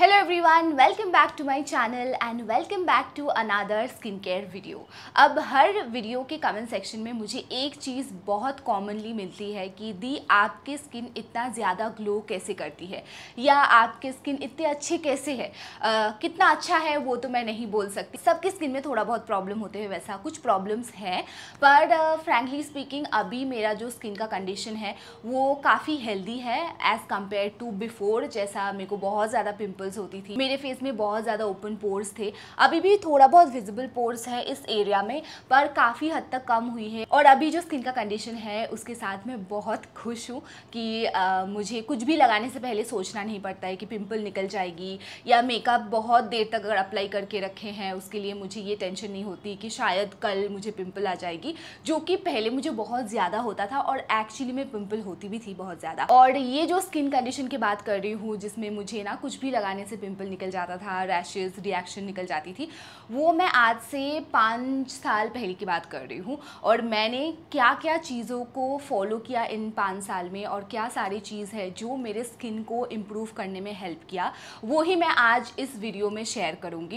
hello everyone welcome back to my channel and welcome back to another skin care video अब हर video के comment section में मुझे एक चीज़ बहुत कॉमनली मिलती है कि दी आपकी स्किन इतना ज़्यादा ग्लो कैसे करती है या आपकी स्किन इतने अच्छे कैसे है आ, कितना अच्छा है वो तो मैं नहीं बोल सकती सबकी स्किन में थोड़ा बहुत प्रॉब्लम होते हैं वैसा कुछ प्रॉब्लम्स हैं पर फ्रेंकली स्पीकिंग अभी मेरा जो स्किन का कंडीशन है वो काफ़ी हेल्दी है एज़ कम्पेयर टू बिफोर जैसा मेरे को बहुत ज़्यादा पिम्पल पिम्पल्स होती थी मेरे फेस में बहुत ज़्यादा ओपन पोर्स थे अभी भी थोड़ा बहुत विजिबल पोर्स है इस एरिया में पर काफ़ी हद तक कम हुई है और अभी जो स्किन का कंडीशन है उसके साथ मैं बहुत खुश हूँ कि आ, मुझे कुछ भी लगाने से पहले सोचना नहीं पड़ता है कि पिम्पल निकल जाएगी या मेकअप बहुत देर तक अगर अप्लाई करके रखे हैं उसके लिए मुझे ये टेंशन नहीं होती कि शायद कल मुझे पिम्पल आ जाएगी जो कि पहले मुझे बहुत ज़्यादा होता था और एक्चुअली में पिम्पल होती भी थी बहुत ज़्यादा और ये जो स्किन कंडीशन की बात कर रही हूँ जिसमें मुझे ना कुछ भी लगाने लगाने से पिंपल निकल जाता था रैशेज रिएक्शन निकल जाती थी वो मैं आज से पाँच साल पहले की बात कर रही हूँ और मैंने क्या क्या चीज़ों को फॉलो किया इन पाँच साल में और क्या सारी चीज़ है जो मेरे स्किन को इम्प्रूव करने में हेल्प किया वो ही मैं आज इस वीडियो में शेयर करूँगी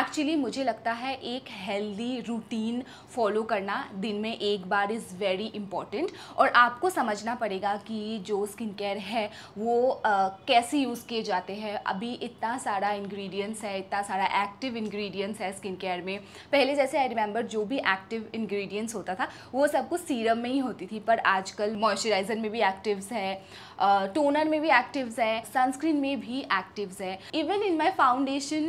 एक्चुअली मुझे लगता है एक हेल्दी रूटीन फॉलो करना दिन में एक बार इज़ वेरी इंपॉर्टेंट और आपको समझना पड़ेगा कि जो स्किन केयर है वो आ, कैसे यूज़ किए जाते हैं अभी इतना सारा इंग्रेडिएंट्स है इतना सारा एक्टिव इंग्रेडिएंट्स है स्किन केयर में पहले जैसे आई रिमेंबर जो भी एक्टिव इंग्रेडिएंट्स होता था वो सब कुछ सीरम में ही होती थी पर आजकल मॉइस्चराइज़र में भी एक्टिव्स हैं टोनर में भी एक्टिव्स है सनस्क्रीन में भी एक्टिव्स है even in my foundation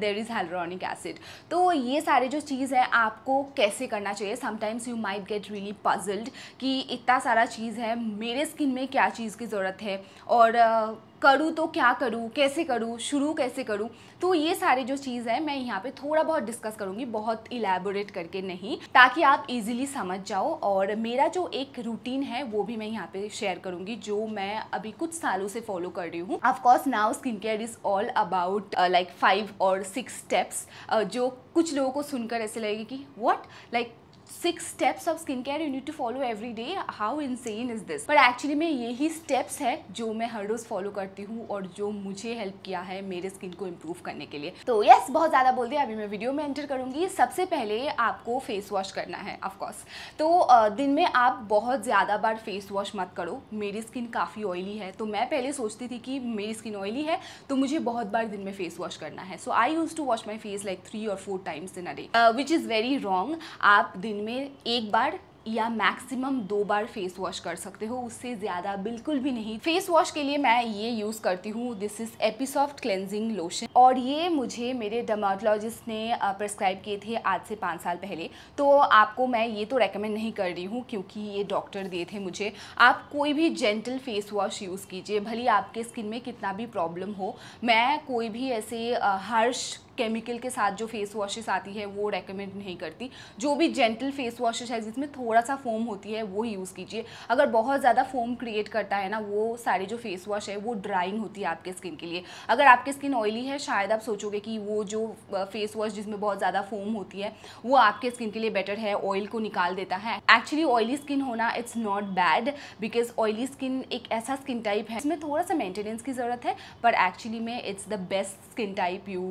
there is hyaluronic acid तो ये सारे जो चीज़ है आपको कैसे करना चाहिए sometimes you might get really puzzled कि इतना सारा चीज़ है मेरे स्किन में क्या चीज़ की ज़रूरत है और uh, करूँ तो क्या करूँ कैसे करूँ शुरू कैसे करूँ तो ये सारे जो चीज़ है मैं यहाँ पे थोड़ा बहुत डिस्कस करूँगी बहुत इलेबोरेट करके नहीं ताकि आप इजीली समझ जाओ और मेरा जो एक रूटीन है वो भी मैं यहाँ पे शेयर करूँगी जो मैं मैं अभी कुछ सालों से फॉलो कर रही हूँ of course now skin care is all about like five और सिक्स स्टेप्स जो कुछ लोगों को सुनकर ऐसे लगेगा कि what like six steps of skincare you need to follow every day how insane is this but actually मैं में यही steps है जो मैं हर रोज follow करती हूँ और जो मुझे help किया है मेरे skin को improve करने के लिए तो yes, बहुत ज़्यादा बोल दिया अभी मैं video में enter करूँगी सबसे पहले आपको face wash करना है of course तो दिन में आप बहुत ज़्यादा बार face wash मत करो मेरी skin काफ़ी oily है तो मैं पहले सोचती थी कि मेरी skin oily है तो मुझे बहुत बार दिन में face wash करना है so I use to wash my face like three और four times in a day which is very wrong आप दिन में एक बार या मैक्सिमम दो बार फेस वॉश कर सकते हो उससे ज़्यादा बिल्कुल भी नहीं फेस वॉश के लिए मैं ये यूज़ करती हूँ this is Episoft cleansing lotion और ये मुझे मेरे डर्माटोलॉजिस्ट ने प्रेस्क्राइब किए थे आज से पाँच साल पहले तो आपको मैं ये तो रेकमेंड नहीं कर रही हूँ क्योंकि ये डॉक्टर दिए थे मुझे आप कोई भी जेंटल फेस वॉश यूज़ कीजिए भले आपके स्किन में कितना भी प्रॉब्लम हो मैं कोई भी ऐसे हार्श केमिकल के साथ जो फेस वॉशेस आती है वो रेकमेंड नहीं करती जो भी जेंटल फेस वॉशेस है जिसमें थोड़ा सा फोम होती है वो यूज़ कीजिए अगर बहुत ज़्यादा फोम क्रिएट करता है ना वो सारे जो फेस वॉश है वो ड्राइंग होती है आपके स्किन के लिए अगर आपकी स्किन ऑयली है शायद आप सोचोगे कि वो जो फेस वॉश जिसमें बहुत ज़्यादा फोम होती है वो आपके स्किन के लिए बेटर है ऑयल को निकाल देता है एक्चुअली ऑयली स्किन होना it's not bad because oily skin एक ऐसा स्किन टाइप है इसमें थोड़ा सा मेंटेनेंस की ज़रूरत है पर एक्चुअली में it's the best skin type you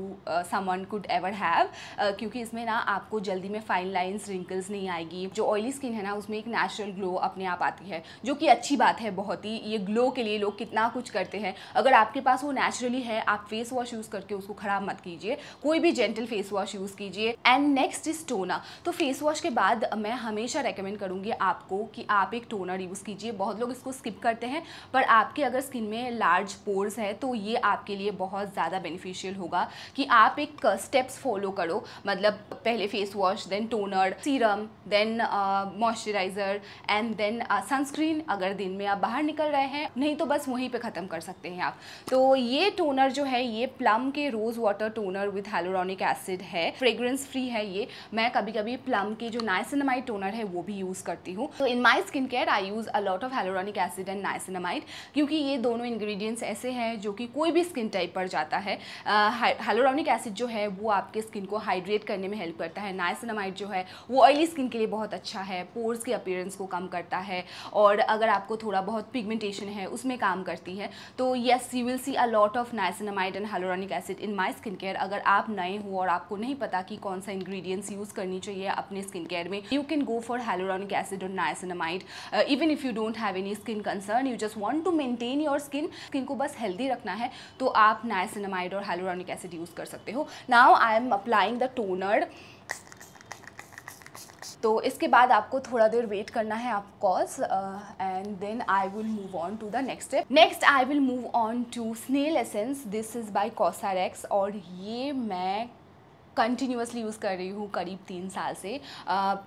समन कुड एवर हैव क्योंकि इसमें ना आपको जल्दी में फाइन लाइन्स रिंकल्स नहीं आएगी जो ऑयली स्किन है ना उसमें एक नेचुरल ग्लो अपने आप आती है जो कि अच्छी बात है बहुत ही ये ग्लो के लिए लोग कितना कुछ करते हैं अगर आपके पास वो नेचुरली है आप फेस वॉश यूज़ करके उसको ख़राब मत कीजिए कोई भी जेंटल फेस वॉश यूज़ कीजिए एंड नेक्स्ट इज टोना तो फेस वॉश के बाद मैं हमेशा रेकमेंड करूँगी आपको कि आप एक टोनर यूज़ कीजिए बहुत लोग इसको स्किप करते हैं पर आपके अगर स्किन में लार्ज पोर्स है तो ये आपके लिए बहुत ज़्यादा बेनिफिशियल होगा कि आप एक बेसिक स्टेप्स फॉलो करो मतलब पहले face wash then toner serum then moisturizer and then sunscreen अगर दिन में आप बाहर निकल रहे हैं नहीं तो बस वहीं पे ख़त्म कर सकते हैं आप तो ये टोनर जो है ये प्लम के rose water toner with hyaluronic acid है फ्रेग्रेंस फ्री है ये मैं कभी कभी प्लम के जो नाइसिनमाइड टोनर है वो भी यूज़ करती हूँ तो in my skin care I use a lot of hyaluronic acid and niacinamide क्योंकि ये दोनों इन्ग्रीडियंट्स ऐसे हैं जो कि कोई भी स्किन टाइप पर जाता है हेलोरॉनिक uh, एसिड एसिड जो है वो आपके स्किन को हाइड्रेट करने में हेल्प करता है नाइसिनमाइड जो है वो ऑयली स्किन के लिए बहुत अच्छा है पोर्स के अपेयरेंस को कम करता है और अगर आपको थोड़ा बहुत पिगमेंटेशन है उसमें काम करती है तो yes you will see a lot of niacinamide and hyaluronic acid in my skin care अगर आप नए हो और आपको नहीं पता कि कौन सा इंग्रीडियंट्स यूज़ करनी चाहिए अपने स्किन केयर में you can go for hyaluronic acid और niacinamide even if you don't have any skin concern you just want to maintain your skin skin को बस हेल्दी रखना है तो आप नाइसिनमाइड और हेलोरॉनिक एसिड यूज़ कर सकते हो हूँ now I am applying the toner तो इसके बाद आपको थोड़ा देर वेट करना है of course and then I will move on to the next step next I will move on to snail essence this is by Cosrx और ये मैं कंटिन्यूसली यूज़ कर रही हूँ करीब तीन साल से uh,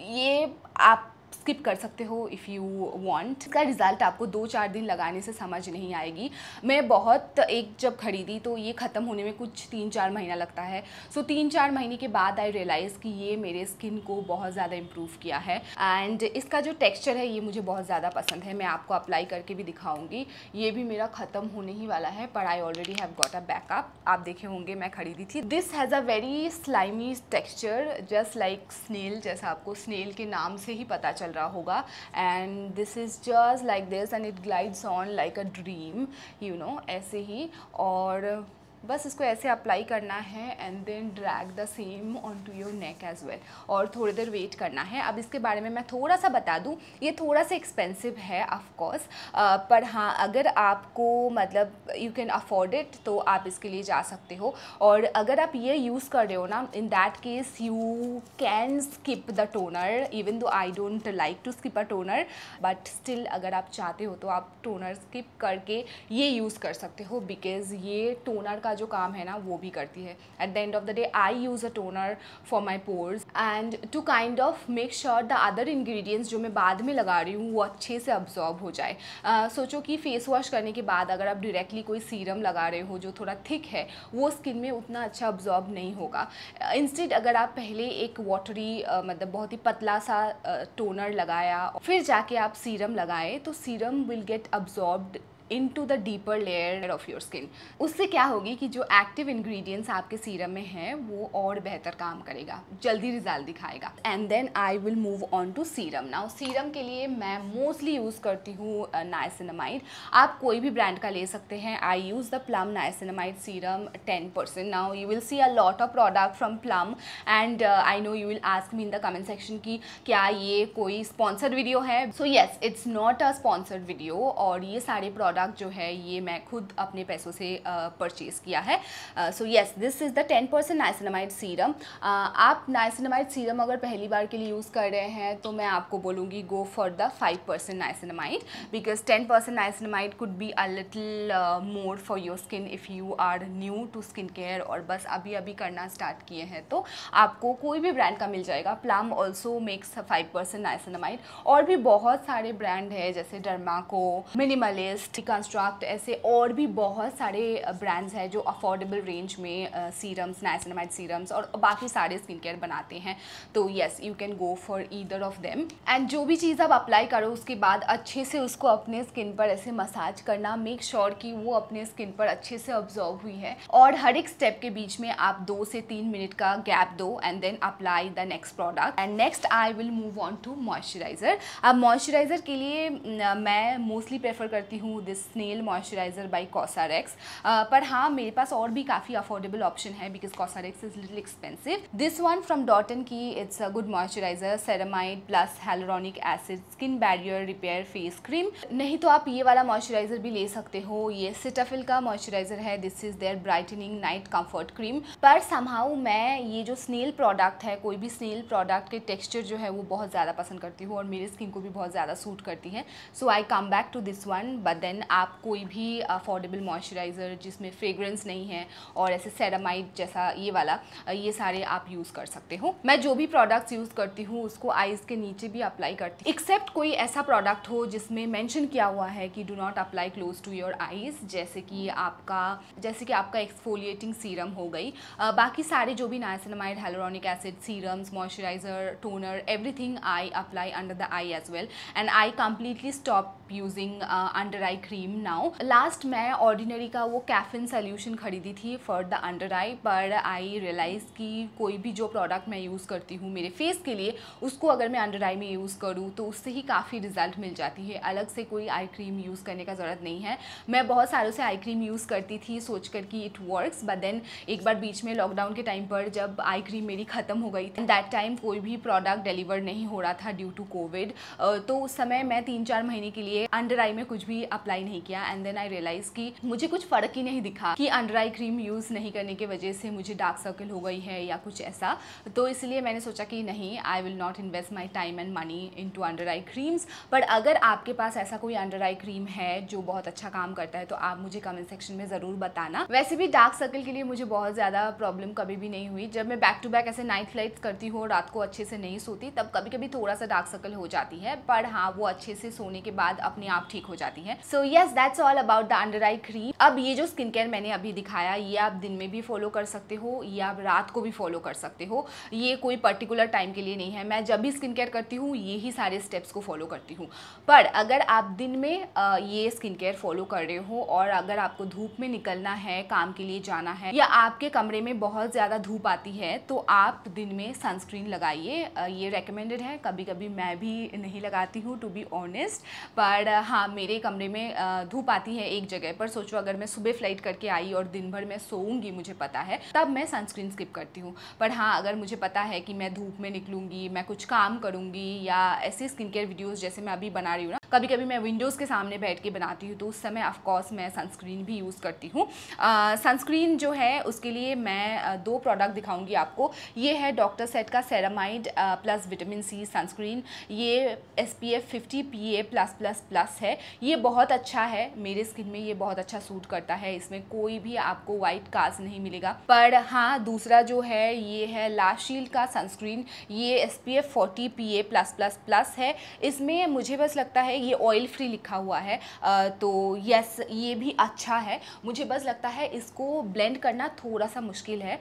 ये आप स्किप कर सकते हो इफ़ यू वांट इसका रिज़ल्ट आपको दो चार दिन लगाने से समझ नहीं आएगी मैं बहुत एक जब खरीदी तो ये ख़त्म होने में कुछ तीन चार महीना लगता है सो so, तीन चार महीने के बाद आई रियलाइज़ कि ये मेरे स्किन को बहुत ज़्यादा इम्प्रूव किया है एंड इसका जो टेक्स्चर है ये मुझे बहुत ज़्यादा पसंद है मैं आपको अप्लाई करके भी दिखाऊँगी ये भी मेरा ख़त्म होने ही वाला है पर I already have got a backup आप देखे होंगे मैं खरीदी थी this has a very slimy texture just like snail जैसा आपको स्नेल के नाम से ही पता चल चल रहा होगा and this is just like this and it glides on like a dream you know ऐसे ही और बस इसको ऐसे अप्लाई करना है and then drag the same on to your neck as well और थोड़ी देर वेट करना है अब इसके बारे में मैं थोड़ा सा बता दूँ ये थोड़ा सा एक्सपेंसिव है ऑफकोर्स पर हाँ अगर आपको मतलब यू कैन अफोर्ड इट तो आप इसके लिए जा सकते हो और अगर आप ये यूज़ कर रहे हो ना in that case you can skip the toner even though I don't like to skip a toner but still अगर आप चाहते हो तो आप टोनर स्किप करके ये यूज़ कर सकते हो बिकॉज़ ये टोनर का का जो काम है ना वो भी करती है at the end of the day I use a toner for my pores and to kind of make sure the other ingredients जो मैं बाद में लगा रही हूँ वो अच्छे से अब्जॉर्ब हो जाए uh, सोचो कि फेस वॉश करने के बाद अगर आप डायरेक्टली कोई सीरम लगा रहे हो जो थोड़ा थिक है वो स्किन में उतना अच्छा अब्जॉर्ब नहीं होगा इंस्टेंट uh, अगर आप पहले एक वाटरी uh, मतलब बहुत ही पतला सा टोनर लगाया फिर जाके आप सीरम लगाएं तो serum will get absorbed into the deeper layer of your skin उससे क्या होगी कि जो एक्टिव इन्ग्रीडियंट्स आपके सीरम में हैं वो और बेहतर काम करेगा जल्दी रिजल्ट दिखाएगा and then I will move on to serum now serum के लिए मैं मोस्टली यूज़ करती हूँ नाइसिनमाइड uh, आप कोई भी ब्रांड का ले सकते हैं I use the Plum niacinamide serum ten percent now you will see a lot of product from Plum and I know you will ask me in the comment section की क्या ये कोई स्पॉन्सर्ड वीडियो है so yes it's not a sponsored video और ये सारे product product जो है ये मैं खुद अपने पैसों से परचेज़ किया है so yes this is the ten percent niacinamide serum आप नाइसिनमाइड सीरम अगर पहली बार के लिए यूज़ कर रहे हैं तो मैं आपको बोलूँगी go for the five percent niacinamide because ten percent niacinamide could be a little more for your skin if you are new to skin care और बस अभी अभी करना स्टार्ट किए हैं तो आपको कोई भी ब्रांड का मिल जाएगा Plum also makes five percent niacinamide और भी बहुत सारे ब्रांड है जैसे को मिनिमलिस्ट कंस्ट्रक्ट ऐसे और भी बहुत सारे ब्रांड्स हैं जो अफोर्डेबल रेंज में सीरम्स नाइसिनमाइड सीरम्स और बाकी सारे स्किन केयर बनाते हैं तो yes you can go for either of them and जो भी चीज़ आप अप्लाई करो उसके बाद अच्छे से उसको अपने स्किन पर ऐसे मसाज करना मेक श्योर sure कि वो अपने स्किन पर अच्छे से ऑब्जॉर्व हुई है और हर एक स्टेप के बीच में आप दो से तीन मिनट का गैप दो and then apply the next product and next I will move on to moisturizer अब मॉइस्चराइजर के लिए मैं मोस्टली प्रेफर करती हूँ this snail moisturizer by Cosrx पर हाँ मेरे पास और भी काफ़ी अफोर्डेबल ऑप्शन है because Cosrx is little expensive this one from dot and Key it's a good moisturizer ceramide plus hyaluronic acid skin barrier repair face cream नहीं तो आप ये वाला मॉइस्चराइज़र भी ले सकते हो ये सिटाफिल का मॉइस्चराइज़र है this is their brightening night comfort cream पर समहाउ मैं ये जो स्नेल प्रोडक्ट है कोई भी स्नेल प्रोडक्ट के टेक्स्चर जो है वो बहुत ज़्यादा पसंद करती हूँ और मेरी स्किन को भी बहुत ज़्यादा सूट करती है so I come back to this one but then आप कोई भी अफोर्डेबल मॉइस्चराइज़र जिसमें फ्रेगरेंस नहीं है और ऐसे सेरामाइड जैसा ये वाला ये सारे आप यूज़ कर सकते हो मैं जो भी प्रोडक्ट्स यूज़ करती हूँ उसको आइज़ के नीचे भी अप्लाई करती एक्सेप्ट कोई ऐसा प्रोडक्ट हो जिसमें मैंशन किया हुआ है कि do not apply close to your eyes जैसे कि आपका जैसे कि आपका एक्सफोलिएटिंग सीरम हो गई बाकी सारे जो भी niacinamide hyaluronic acid serums moisturizer toner everything I apply under the eye as well and I completely stop using under eye cream now last मैं ऑर्डिनरी का वो कैफिन सोल्यूशन ख़रीदी थी फॉर द अंडर आई पर आई रियलाइज़ कि कोई भी जो प्रोडक्ट मैं यूज़ करती हूँ मेरे फेस के लिए उसको अगर मैं अंडर आई में यूज़ करूँ तो उससे ही काफ़ी रिजल्ट मिल जाती है अलग से कोई आई क्रीम यूज़ करने का ज़रूरत नहीं है मैं बहुत सालों से आई क्रीम यूज़ करती थी सोच कर कि इट वर्क्स बट देन एक बार बीच में लॉकडाउन के टाइम पर जब आई क्रीम मेरी ख़त्म हो गई थी दैट टाइम कोई भी प्रोडक्ट डिलीवर नहीं हो रहा था ड्यू टू कोविड तो उस समय मैं तीन चार महीने के लिए अंडर आई में कुछ भी अप्लाई अप्लाई नहीं किया एंड देन आई रियलाइज कि मुझे कुछ फ़र्क ही नहीं दिखा कि अंडर आई क्रीम यूज़ नहीं करने की वजह से मुझे डार्क सर्कल हो गई है या कुछ ऐसा तो इसलिए मैंने सोचा कि नहीं I will not invest my time and money into under eye creams but अगर आपके पास ऐसा कोई अंडर आई क्रीम है जो बहुत अच्छा काम करता है तो आप मुझे कमेंट सेक्शन में ज़रूर बताना वैसे भी डार्क सर्कल के लिए मुझे बहुत ज़्यादा प्रॉब्लम कभी भी नहीं हुई जब मैं बैक टू बैक ऐसे नाइट फ्लाइट करती हूँ रात को अच्छे से नहीं सोती तब कभी कभी थोड़ा सा डार्क सर्कल हो जाती है पर हाँ वो अच्छे से सोने के बाद अपने आप ठीक हो जाती है so so, yes that's all about the under eye cream अब ये जो स्किन केयर मैंने अभी दिखाया ये आप दिन में भी फॉलो कर सकते हो ये आप रात को भी फॉलो कर सकते हो ये कोई पर्टिकुलर टाइम के लिए नहीं है मैं जब भी स्किन केयर करती हूँ ये ही सारे स्टेप्स को फॉलो करती हूँ पर अगर आप दिन में ये स्किन केयर फॉलो कर रहे हो और अगर आपको धूप में निकलना है काम के लिए जाना है या आपके कमरे में बहुत ज़्यादा धूप आती है तो आप दिन में सनस्क्रीन लगाइए ये रेकमेंडेड है कभी कभी मैं भी नहीं लगाती हूँ टू बी ऑनेस्ट पर हाँ मेरे कमरे में धूप आती है एक जगह पर सोचो अगर मैं सुबह फ्लाइट करके आई और दिन भर मैं सोऊंगी मुझे पता है तब मैं सनस्क्रीन स्किप करती हूँ पर हाँ अगर मुझे पता है कि मैं धूप में निकलूंगी मैं कुछ काम करूँगी या ऐसे स्किन केयर वीडियोज़ जैसे मैं अभी बना रही हूँ ना कभी कभी मैं विंडोज़ के सामने बैठ के बनाती हूँ तो उस समय ऑफकोर्स मैं सनस्क्रीन भी यूज़ करती हूँ सनस्क्रीन जो है उसके लिए मैं दो प्रोडक्ट दिखाऊँगी आपको ये है डॉक्टर सेट का ceramide plus vitamin C sunscreen ये S P F fifty P A plus plus plus है ये बहुत अच्छा है मेरे स्किन में ये बहुत अच्छा सूट करता है इसमें कोई भी आपको वाइट काज नहीं मिलेगा पर हाँ दूसरा जो है ये है लाशील का सनस्क्रीन ये S P F forty P A plus plus plus है इसमें मुझे बस लगता है ये ऑयल फ्री लिखा हुआ है तो यस ये भी अच्छा है मुझे बस लगता है इसको ब्लेंड करना थोड़ा सा मुश्किल है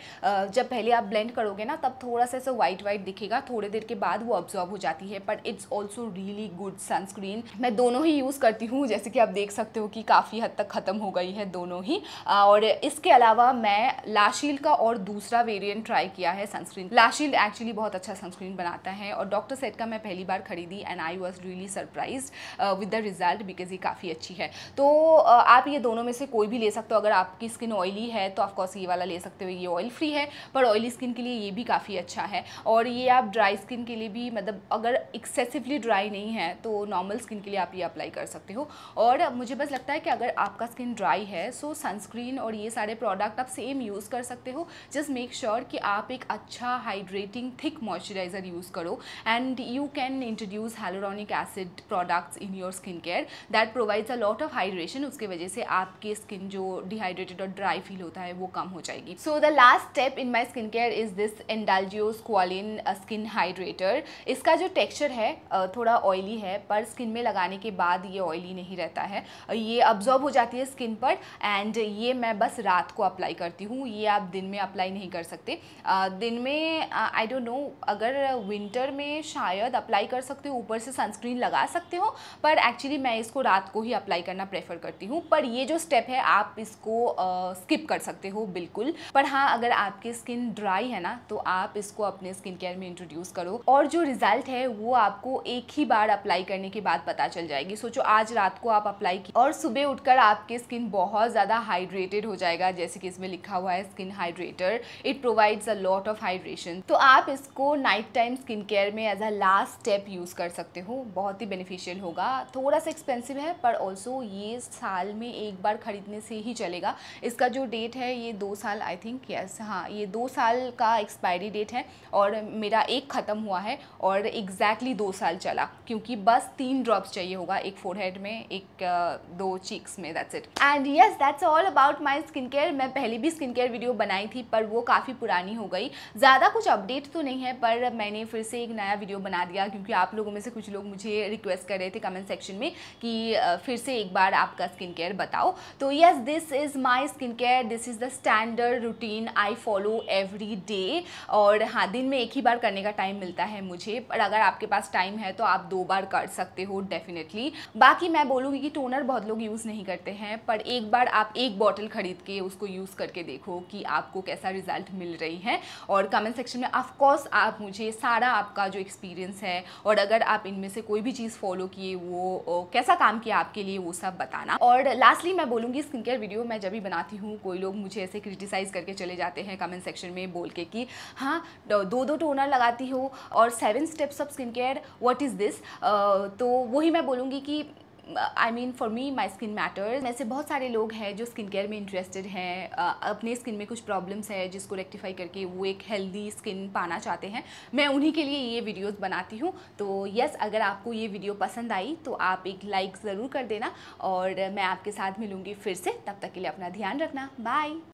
जब पहले आप ब्लेंड करोगे ना तब थोड़ा सा ऐसा वाइट वाइट दिखेगा थोड़े देर के बाद वो अब्जॉर्ब हो जाती है but it's also really good sunscreen मैं दोनों ही यूज़ करती हूँ जैसे कि आप देख सकते हो कि काफ़ी हद तक ख़त्म हो गई है दोनों ही और इसके अलावा मैं लाशील का और दूसरा वेरियंट ट्राई किया है सनस्क्रीन लाशील एक्चुअली बहुत अच्छा सनस्क्रीन बनाता है और डॉक्टर सेट का मैं पहली बार खरीदी and I was really surprise with the result because ये काफ़ी अच्छी है तो आप ये दोनों में से कोई भी ले सकते हो अगर आपकी स्किन ऑयली है तो ऑफकोर्स ये वाला ले सकते हो ये ऑयल फ्री है पर ऑयली स्किन के लिए ये भी काफ़ी अच्छा है और ये आप ड्राई स्किन के लिए भी मतलब अगर एक्सेसिवली ड्राई नहीं है तो नॉर्मल स्किन के लिए आप ये अप्लाई कर सकते हो और मुझे बस लगता है कि अगर आपका स्किन ड्राई है सो सनस्क्रीन और ये सारे प्रोडक्ट आप सेम यूज़ कर सकते हो जस्ट मेक श्योर कि आप एक अच्छा हाइड्रेटिंग थिक मॉइस्चराइज़र यूज़ करो and you can introduce hyaluronic acid products in your skin care that provides a lot of hydration उसके वजह से आपकी स्किन जो डिहाइड्रेटेड और ड्राई फील होता है वो कम हो जाएगी so the last step in my skin care is this एंडालजियो स्क्वालिन स्किन हाइड्रेटर इसका जो टेक्स्चर है uh, थोड़ा ऑयली है पर स्किन में लगाने के बाद ये ऑयली नहीं रहता है uh, ये अब्जॉर्ब हो जाती है स्किन पर एंड ये मैं बस रात को अप्लाई करती हूँ ये आप दिन में अप्लाई नहीं कर सकते uh, दिन में आई डोंट नो अगर विंटर में शायद अप्लाई कर सकते हो ऊपर से सनस्क्रीन लगा सकते हो पर एक्चुअली मैं इसको रात को ही अप्लाई करना प्रेफर करती हूँ पर ये जो स्टेप है आप इसको आ, स्किप कर सकते हो बिल्कुल पर हाँ अगर आपकी स्किन ड्राई है ना तो आप इसको अपने स्किन केयर में इंट्रोड्यूस करो और जो रिजल्ट है वो आपको एक ही बार अप्लाई करने के बाद पता चल जाएगी सोचो आज रात को आप अप्लाई की और सुबह उठकर आपकी स्किन बहुत ज़्यादा हाइड्रेटेड हो जाएगा जैसे कि इसमें लिखा हुआ है skin hydrator it provides a lot of hydration तो आप इसको नाइट टाइम स्किन केयर में as a last step use कर सकते हो बहुत ही बेनिफिशियल हो होगा थोड़ा सा एक्सपेंसिव है पर ऑल्सो ये साल में एक बार ख़रीदने से ही चलेगा इसका जो डेट है ये दो साल आई थिंक यस हाँ ये दो साल का एक्सपायरी डेट है और मेरा एक ख़त्म हुआ है और एग्जैक्टली दो साल चला क्योंकि बस तीन ड्रॉप्स चाहिए होगा एक फोरहेड में एक दो चीक्स में that's it and yes that's all about my skin care मैं पहले भी स्किन केयर वीडियो बनाई थी पर वो काफ़ी पुरानी हो गई ज़्यादा कुछ अपडेट तो नहीं है पर मैंने फिर से एक नया वीडियो बना दिया क्योंकि आप लोगों में से कुछ लोग मुझे रिक्वेस्ट कर रहे थे कमेंट सेक्शन में कि फिर से एक बार आपका स्किन केयर बताओ तो yes this is my skin care this is the standard routine I follow every day और हाँ दिन में एक ही बार करने का टाइम मिलता है मुझे पर अगर आपके पास टाइम है तो आप दो बार कर सकते हो डेफिनेटली बाकी मैं बोलूँगी कि टोनर बहुत लोग यूज़ नहीं करते हैं पर एक बार आप एक बॉटल ख़रीद के उसको यूज़ करके देखो कि आपको कैसा रिजल्ट मिल रही है और कमेंट सेक्शन में ऑफकोर्स आप मुझे सारा आपका जो एक्सपीरियंस है और अगर आप इनमें से कोई भी चीज़ फॉलो किए वो कैसा काम किया आपके लिए वो सब बताना और लास्टली मैं बोलूँगी स्किन केयर वीडियो मैं जब भी बनाती हूँ कोई लोग मुझे ऐसे क्रिटिसाइज़ करके चले जाते हैं कमेंट सेक्शन में बोल के कि हाँ दो दो टोनर लगाती हो और seven steps of skin care what is this तो वही मैं बोलूँगी कि I mean for me my skin matters ऐसे बहुत सारे लोग हैं जो स्किन केयर में इंटरेस्टेड हैं अपने स्किन में कुछ प्रॉब्लम्स है जिसको रेक्टिफाई करके वो एक हेल्दी स्किन पाना चाहते हैं मैं उन्हीं के लिए ये वीडियोस बनाती हूँ तो यस अगर आपको ये वीडियो पसंद आई तो आप एक लाइक ज़रूर कर देना और मैं आपके साथ मिलूँगी फिर से तब तक के लिए अपना ध्यान रखना बाय